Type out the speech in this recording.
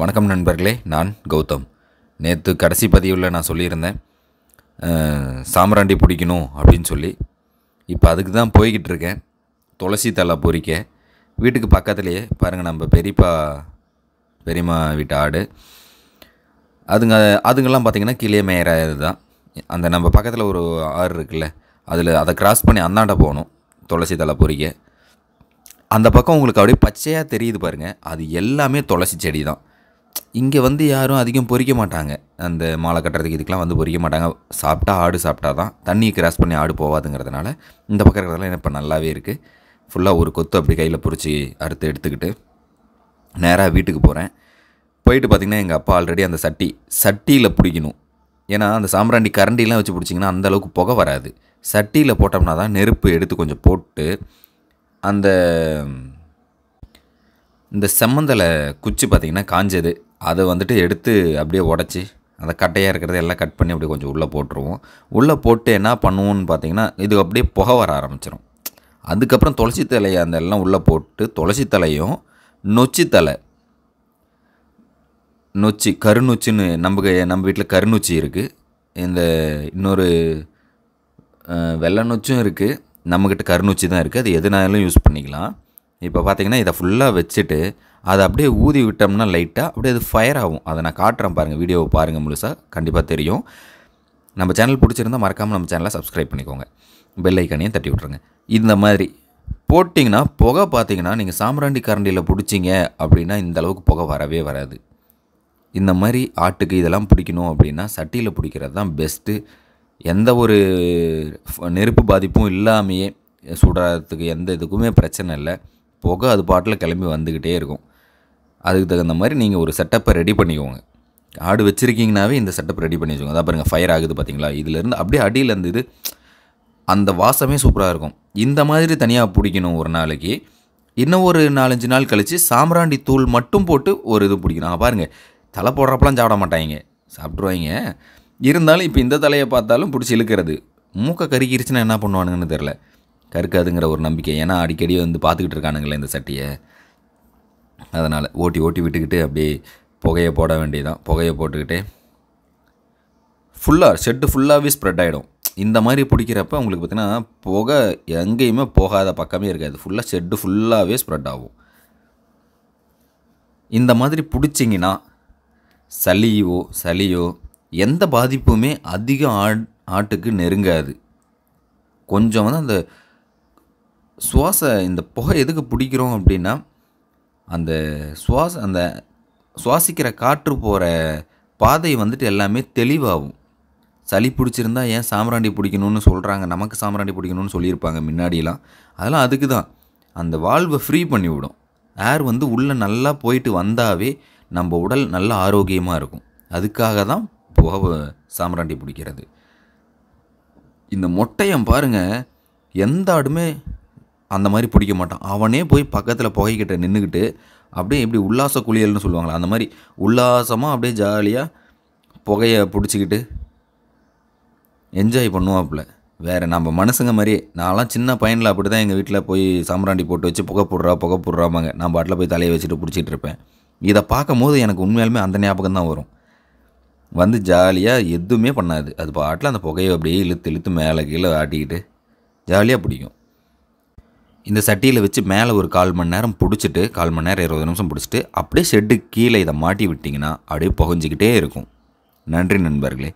வணக்கம் நண்பர்களே நான் கௌதம் நேற்று கடைசி பதிவில் நான் சொல்லியிருந்தேன் சாம்பிராண்டி பிடிக்கணும் அப்படின்னு சொல்லி இப்போ அதுக்கு தான் போய்கிட்டு இருக்கேன் துளசி தலை பொறிக்க வீட்டுக்கு பக்கத்துலேயே பாருங்கள் நம்ம பெரியப்பா பெரியம்மா வீட்டு ஆடு அதுங்க அதுங்கெல்லாம் பார்த்திங்கன்னா கிளிய மேயற இது தான் அந்த நம்ம பக்கத்தில் ஒரு ஆறு இருக்குல்ல அதில் அதை கிராஸ் பண்ணி அந்தாண்ட போகணும் துளசி தலை பொறிக்க அந்த பக்கம் உங்களுக்கு அப்படியே பச்சையாக தெரியுது பாருங்கள் அது எல்லாமே துளசி செடி தான் இங்கே வந்து யாரும் அதிகம் பொறிக்க மாட்டாங்க அந்த மாலை கட்டுறதுக்கு இதுக்கெலாம் வந்து பொறிக்க மாட்டாங்க சாப்பிட்டா ஆடு சாப்பிட்டா தான் தண்ணியை கிராஸ் பண்ணி ஆடு போகாதுங்கிறதுனால இந்த பக்கம் இருக்கிறதெல்லாம் இப்போ நல்லாவே இருக்குது ஃபுல்லாக ஒரு கொத்து அப்படி கையில் பிடிச்சி அறுத்து எடுத்துக்கிட்டு நேராக வீட்டுக்கு போகிறேன் போயிட்டு பார்த்திங்கன்னா எங்கள் அப்பா ஆல்ரெடி அந்த சட்டி சட்டியில் பிடிக்கணும் ஏன்னா அந்த சாம்பிராண்டி கரண்டிலாம் வச்சு பிடிச்சிங்கன்னா அந்தளவுக்கு புகை வராது சட்டியில் போட்டோம்னா தான் நெருப்பு எடுத்து கொஞ்சம் போட்டு அந்த இந்த செம்மந்தலை குச்சி பார்த்திங்கன்னா காஞ்சது அதை வந்துட்டு எடுத்து அப்படியே உடச்சி அந்த கட்டையாக இருக்கிறத எல்லாம் கட் பண்ணி அப்படியே கொஞ்சம் உள்ளே போட்டுருவோம் உள்ளே போட்டு என்ன பண்ணுவோன்னு பார்த்தீங்கன்னா இது அப்படியே புகை வர ஆரம்பிச்சிடும் அதுக்கப்புறம் துளசி தலையை அந்த எல்லாம் உள்ளே போட்டு துளசி தலையும் நொச்சி தலை நொச்சி கருநொச்சின்னு நம்ம நம்ம வீட்டில் கருநொச்சி இருக்குது இந்த இன்னொரு வெள்ளை நொச்சும் இருக்குது நம்மக்கிட்ட கருநொச்சி தான் இருக்குது அது எதுனாலும் யூஸ் பண்ணிக்கலாம் இப்போ பார்த்தீங்கன்னா இதை ஃபுல்லாக வச்சுட்டு அதை அப்படியே ஊதி விட்டோம்னா லைட்டாக அப்படியே அது ஃபயர் ஆகும் அதை நான் காட்டுறேன் பாருங்கள் வீடியோவை பாருங்கள் முழுசாக கண்டிப்பாக தெரியும் நம்ம சேனல் பிடிச்சிருந்தால் மறக்காமல் நம்ம சேனலை சப்ஸ்கிரைப் பண்ணிக்கோங்க பெல் ஐக்கானையும் தட்டி விட்ருங்க இந்த மாதிரி போட்டிங்கன்னா புகை பார்த்தீங்கன்னா நீங்கள் சாம்பிராண்டி கரண்டியில் பிடிச்சிங்க அப்படின்னா இந்த அளவுக்கு புகை வரவே வராது இந்த மாதிரி ஆட்டுக்கு இதெல்லாம் பிடிக்கணும் அப்படின்னா சட்டியில் பிடிக்கிறது தான் பெஸ்ட்டு எந்த ஒரு நெருப்பு பாதிப்பும் இல்லாமையே சுடுறதுக்கு எந்த இதுக்குமே பிரச்சனை இல்லை போக அது பாட்டில் கிளம்பி வந்துக்கிட்டே இருக்கும் அதுக்கு தகுந்த மாதிரி நீங்கள் ஒரு செட்டப்பை ரெடி பண்ணிக்கோங்க ஆடு வச்சுருக்கீங்கனாவே இந்த செட்டப் ரெடி பண்ணி வச்சுக்கோங்க அதான் பாருங்கள் ஃபயர் ஆகுது பார்த்தீங்களா இதிலேருந்து அப்படியே அடியில் இருந்து இது அந்த வாசமே சூப்பராக இருக்கும் இந்த மாதிரி தனியாக பிடிக்கணும் ஒரு நாளைக்கு இன்னும் ஒரு நாலஞ்சு நாள் கழித்து சாம்பிராண்டி தூள் மட்டும் போட்டு ஒரு இது பிடிக்கணும் பாருங்கள் தலை போடுறப்பெல்லாம் சாப்பிட மாட்டாங்க சாப்பிட்ருவாங்க இருந்தாலும் இப்போ இந்த தலையை பார்த்தாலும் பிடிச்சி இழுக்கிறது மூக்கை கருகிருச்சுன்னா என்ன பண்ணுவானுங்கன்னு தெரில கருக்காதுங்கிற ஒரு நம்பிக்கை ஏன்னா அடிக்கடி வந்து பார்த்துக்கிட்டு இருக்கானுங்களே இந்த சட்டியை அதனால் ஓட்டி ஓட்டி விட்டுக்கிட்டு அப்படியே புகையை போட வேண்டியதான் புகையை போட்டுக்கிட்டே ஃபுல்லாக ஷெட்டு ஃபுல்லாகவே ஸ்ப்ரெட் ஆகிடும் இந்த மாதிரி பிடிக்கிறப்ப உங்களுக்கு பார்த்திங்கன்னா புகை எங்கேயுமே போகாத பக்கமே இருக்காது ஃபுல்லாக ஷெட்டு ஃபுல்லாகவே ஸ்ப்ரெட் ஆகும் இந்த மாதிரி பிடிச்சிங்கன்னா சளியோ சளியோ எந்த பாதிப்புமே அதிக ஆட்டுக்கு நெருங்காது கொஞ்சம் வந்து அந்த சுவாச இந்த புகை எதுக்கு பிடிக்கிறோம் அப்படின்னா அந்த சுவாச அந்த சுவாசிக்கிற காற்று போகிற பாதை வந்துட்டு எல்லாமே தெளிவாகும் சளி பிடிச்சிருந்தா ஏன் சாம்பிராண்டி பிடிக்கணும்னு சொல்கிறாங்க நமக்கு சாம்பிராண்டி பிடிக்கணும்னு சொல்லியிருப்பாங்க முன்னாடியெலாம் அதெல்லாம் அதுக்கு தான் அந்த வால்வை ஃப்ரீ பண்ணி விடும் ஏர் வந்து உள்ளே நல்லா போயிட்டு வந்தாவே நம்ம உடல் நல்ல ஆரோக்கியமாக இருக்கும் அதுக்காக தான் புகை சாம்பிராண்டி பிடிக்கிறது இந்த மொட்டையம் பாருங்கள் எந்த ஆடுமே அந்த மாதிரி பிடிக்க மாட்டான் அவனே போய் பக்கத்தில் புகைக்கிட்ட நின்றுக்கிட்டு அப்படியே எப்படி உல்லாச குளியல்னு சொல்லுவாங்களா அந்த மாதிரி உல்லாசமாக அப்படியே ஜாலியாக புகையை பிடிச்சிக்கிட்டு என்ஜாய் பண்ணுவாப்புல வேறு நம்ம மனுஷங்க மாதிரியே நான்லாம் சின்ன பையனில் அப்படி தான் எங்கள் வீட்டில் போய் சாம்பிராண்டி போட்டு வச்சு புகை போடுறா புகை போடுறாமாங்க நான் பாட்டில் போய் தலையை வச்சுட்டு பிடிச்சிட்டு இருப்பேன் இதை பார்க்கும் போது எனக்கு உண்மையாலுமே அந்த ஞாபகம் தான் வரும் வந்து ஜாலியாக எதுவுமே பண்ணாது அது பாட்டில் அந்த புகையை அப்படியே இழுத்து இழுத்து மேலே கீழே ஆட்டிக்கிட்டு ஜாலியாக பிடிக்கும் இந்த சட்டியில் வச்சு மேலே ஒரு கால் மணி நேரம் பிடிச்சிட்டு கால் மணி நேரம் இருபது நிமிஷம் பிடிச்சிட்டு அப்படியே ஷெட்டு கீழே இதை மாட்டி விட்டிங்கன்னா அப்படியே புகஞ்சிக்கிட்டே இருக்கும் நன்றி நண்பர்களே